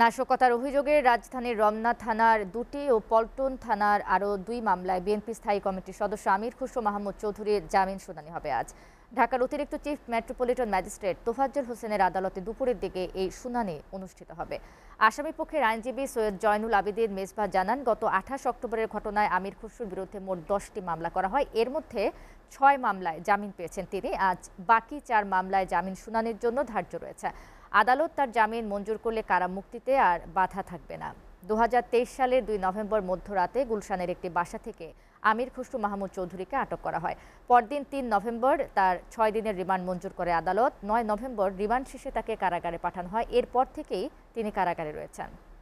নাশকতার অভিযোগে রাজধানীর রমনা থানার দুটি ও পল্টন থানার আরও দুই মামলায় বিএনপি স্থায়ী কমিটির সদস্য আমির খুশো মাহমুদ চৌধুরীর জামিন শুনানি হবে আজ ঢাকার অতিরিক্ত চিফ মেট্রোপলিটন ম্যাজিস্ট্রেট তোফাজ্জল হোসেনের আদালতে দুপুরের দিকে এই শুনানি অনুষ্ঠিত হবে আসামি পক্ষের আইনজীবী সৈয়দ জয়নুল আবেদিন মেজবা জানান গত আঠাশ অক্টোবরের ঘটনায় আমির খুশুর বিরুদ্ধে মোট দশটি মামলা করা হয় এর মধ্যে ছয় মামলায় জামিন পেয়েছেন তিনি আজ বাকি চার মামলায় জামিন শুনানির জন্য ধার্য রয়েছে আদালত তার জামিন মঞ্জুর করলে কারামুক্তিতে আর বাধা থাকবে না দু সালের দুই নভেম্বর মধ্যরাতে গুলশানের একটি বাসা থেকে আমির খুশরু মাহমুদ চৌধুরীকে আটক করা হয় পরদিন তিন নভেম্বর তার ছয় দিনের রিমান্ড মঞ্জুর করে আদালত নয় নভেম্বর রিমান্ড শেষে তাকে কারাগারে পাঠানো হয় এরপর থেকেই তিনি কারাগারে রয়েছেন